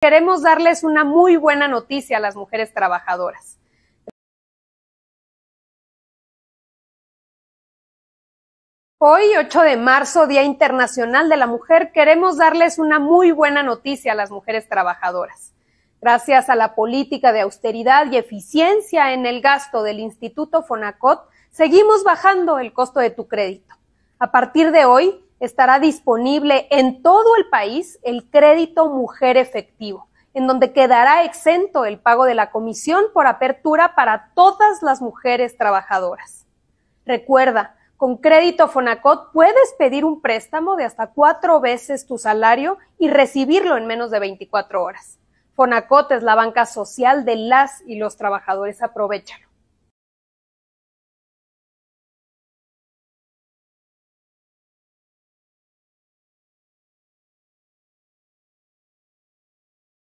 queremos darles una muy buena noticia a las mujeres trabajadoras. Hoy, 8 de marzo, Día Internacional de la Mujer, queremos darles una muy buena noticia a las mujeres trabajadoras. Gracias a la política de austeridad y eficiencia en el gasto del Instituto Fonacot, seguimos bajando el costo de tu crédito. A partir de hoy, estará disponible en todo el país el crédito mujer efectivo, en donde quedará exento el pago de la comisión por apertura para todas las mujeres trabajadoras. Recuerda, con crédito Fonacot puedes pedir un préstamo de hasta cuatro veces tu salario y recibirlo en menos de 24 horas. Fonacot es la banca social de las y los trabajadores. Aprovechalo.